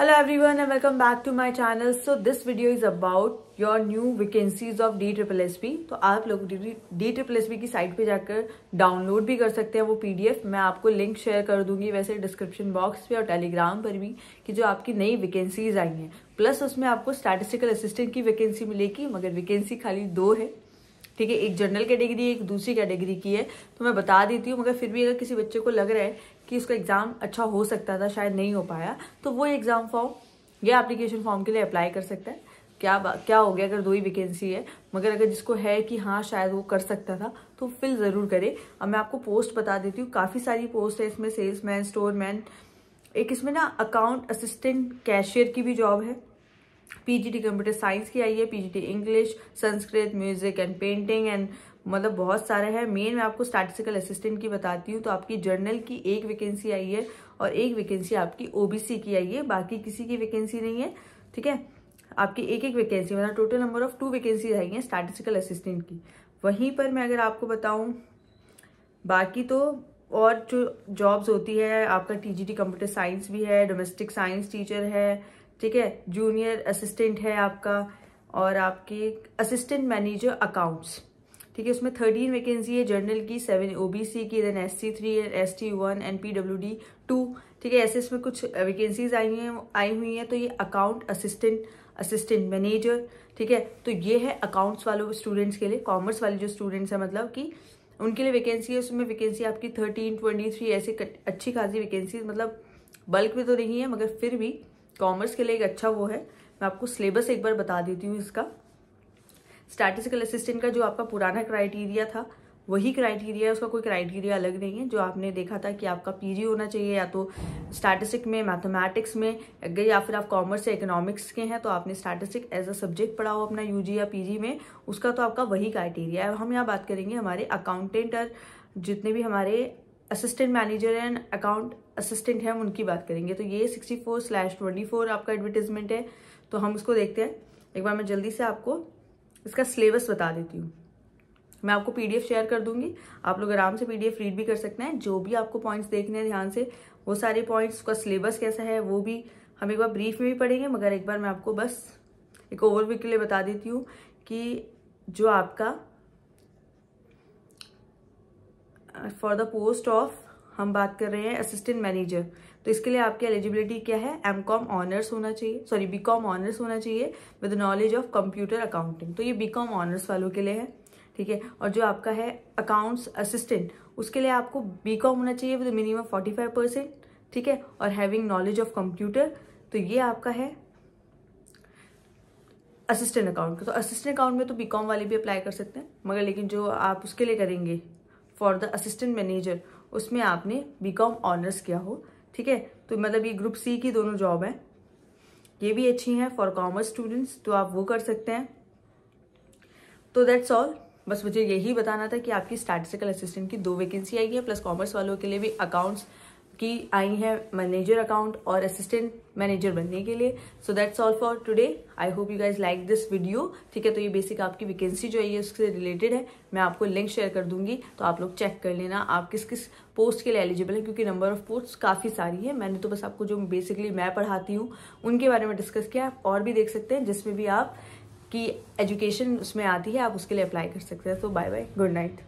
hello everyone and welcome back to my channel so this video is about your new vacancies of D triple S P तो आप लोग D triple S P की site पे जाकर download भी कर सकते हैं वो पीडीएफ मैं आपको लिंक शेयर कर दूंगी वैसे डिस्क्रिप्शन बॉक्स पे और टेलीग्राम पर भी कि जो आपकी नई वैकेंसीज आई हैं प्लस उसमें आपको स्टैटिस्टिकल असिस्टेंट की वैकेंसी मिलेगी मगर वैकेंसी खाली दो है ठीक है एक जनरल कैटेगरी एक दूसरी कैटेगरी की है तो मैं बता देती हूँ मगर फिर भी अगर किसी बच्चे को लग रहा है कि उसका एग्ज़ाम अच्छा हो सकता था शायद नहीं हो पाया तो वो एग्ज़ाम फॉर्म या एप्लीकेशन फॉर्म के लिए अप्लाई कर सकता है क्या क्या हो गया अगर दो ही वैकेंसी है मगर अगर जिसको है कि हाँ शायद वो कर सकता था तो फिल ज़रूर करे अब मैं आपको पोस्ट बता देती हूँ काफ़ी सारी पोस्ट है इसमें सेल्समैन स्टोरमैन एक इसमें ना अकाउंट असिस्टेंट कैशियर की भी जॉब है पीजीटी कंप्यूटर साइंस की आई है PGT English Sanskrit music and painting and मतलब बहुत सारे हैं मेन मैं आपको स्टैटिस्टिकल असिस्टेंट की बताती हूँ तो आपकी जर्नल की एक वैकेंसी आई है और एक वैकेंसी आपकी ओबीसी की आई है बाकी किसी की वैकेंसी नहीं है ठीक है आपकी एक एक वैकेंसी मतलब total number of two vacancy आई हैं स्टैटिस्टिकल असिस्टेंट की वहीं पर मैं अगर आपको बताऊँ बाकी तो और जो जॉब्स होती है आपका टीजीटी कंप्यूटर साइंस भी है डोमेस्टिक साइंस टीचर है ठीक है जूनियर असिस्टेंट है आपका और आपके असिस्टेंट मैनेजर अकाउंट्स ठीक है उसमें थर्टीन वैकेंसी है जनरल की सेवन ओबीसी की then S C three and S T one and P W D two ठीक है ऐसे इसमें कुछ वैकेंसीज आई हुई हैं आई हुई हैं तो ये अकाउंट असिस्टेंट असिस्टेंट मैनेजर ठीक है तो ये है अकाउंट्स वालों स्टूडेंट्स के लिए कॉमर्स वाले जो स्टूडेंट्स हैं मतलब कि उनके लिए वैकेंसी है उसमें वैकेंसी आपकी थर्टीन ट्वेंटी थ्री ऐसे अच्छी खासी वैकेंसी मतलब बल्क में तो नहीं है मगर फिर भी कॉमर्स के लिए एक अच्छा वो है मैं आपको सिलेबस एक बार बता देती हूँ इसका स्टैटिस्टिकल असिस्टेंट का जो आपका पुराना क्राइटेरिया था वही क्राइटेरिया है उसका कोई क्राइटेरिया अलग नहीं है जो आपने देखा था कि आपका पीजी होना चाहिए या तो स्टैटिस्टिक में मैथमेटिक्स में अगर या फिर आप कॉमर्स या इकोनॉमिक्स के हैं तो आपने स्टैटिस्टिक एज अ सब्जेक्ट पढ़ाओ अपना यूजी या पीजी में उसका तो आपका वही क्राइटेरिया है हम यहाँ बात करेंगे हमारे अकाउंटेंट और जितने भी हमारे assistant manager and account assistant हैं हम उनकी बात करेंगे तो ये sixty four slash twenty four आपका एडवर्टीजमेंट है तो हम उसको देखते हैं एक बार मैं जल्दी से आपको इसका सिलेबस बता देती हूँ मैं आपको पीडीएफ शेयर कर दूंगी आप लोग आराम से पीडीएफ रीड भी कर सकते हैं जो भी आपको पॉइंट्स देखने हैं ध्यान से वो सारे पॉइंट्स का सिलेबस कैसा है वो भी हम एक बार ब्रीफ में भी पढ़ेंगे मगर एक बार मैं आपको बस एक ओवरव्यू के लिए बता देती हूँ कि जो आपका फॉर द पोस्ट ऑफ हम बात कर रहे हैं असिस्टेंट मैनेजर तो इसके लिए आपकी एलिजिबिलिटी क्या है एम कॉम ऑनर्स होना चाहिए सॉरी बी कॉम ऑनर्स होना चाहिए with knowledge of computer accounting तो ये बी कॉम ऑनर्स वालों के लिए है ठीक है और जो आपका है अकाउंट्स असिस्टेंट उसके लिए आपको बी कॉम होना चाहिए with minimum forty five percent ठीक है और हैविंग नॉलेज ऑफ कंप्यूटर तो ये आपका है असिस्टेंट अकाउंट का तो असिस्टेंट अकाउंट में तो बी कॉम वाले भी अप्लाई कर सकते हैं मगर लेकिन जो आप उसके लिए करेंगे फॉर द असिस्टेंट मैनेजर उसमें आपने बी कॉम ऑनर्स किया हो ठीक है तो मतलब ये ग्रुप सी की दोनों जॉब हैं ये भी अच्छी हैं फॉर कॉमर्स स्टूडेंट्स तो आप वो कर सकते हैं तो दैट्स ऑल बस मुझे यही बताना था कि आपकी स्टैटिस्टिकल असिस्टेंट की दो वैकेंसी आई है प्लस कॉमर्स वालों के लिए भी अकाउंट्स की आई है मैनेजर अकाउंट और असिस्टेंट मैनेजर बनने के लिए so that's all for today I hope you guys like this video ठीक है तो ये बेसिक आपकी वैकेंसी जो है ये उससे रिलेटेड है मैं आपको लिंक शेयर कर दूंगी तो आप लोग चेक कर लेना आप किस किस पोस्ट के लिए एलिजिबल है क्योंकि नंबर ऑफ पोस्ट काफ़ी सारी है मैंने तो बस आपको जो बेसिकली मैं पढ़ाती हूँ उनके बारे में डिस्कस किया आप और भी देख सकते हैं जिसमें भी आप की एजुकेशन उसमें आती है आप उसके लिए अप्लाई कर सकते हैं तो बाय बाय गुड नाइट